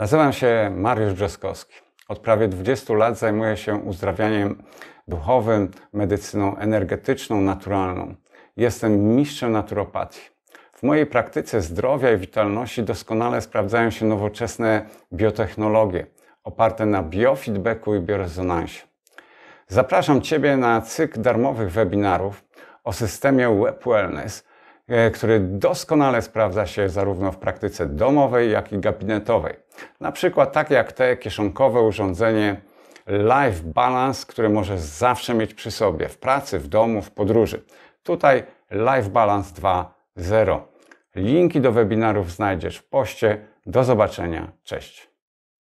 Nazywam się Mariusz Brzeskowski. Od prawie 20 lat zajmuję się uzdrawianiem duchowym, medycyną energetyczną, naturalną. Jestem mistrzem naturopatii. W mojej praktyce zdrowia i witalności doskonale sprawdzają się nowoczesne biotechnologie oparte na biofeedbacku i biorezonansie. Zapraszam Ciebie na cykl darmowych webinarów o systemie Web Wellness, E, który doskonale sprawdza się zarówno w praktyce domowej, jak i gabinetowej. Na przykład takie jak te kieszonkowe urządzenie Life Balance, które możesz zawsze mieć przy sobie w pracy, w domu, w podróży. Tutaj Life Balance 2.0. Linki do webinarów znajdziesz w poście. Do zobaczenia. Cześć.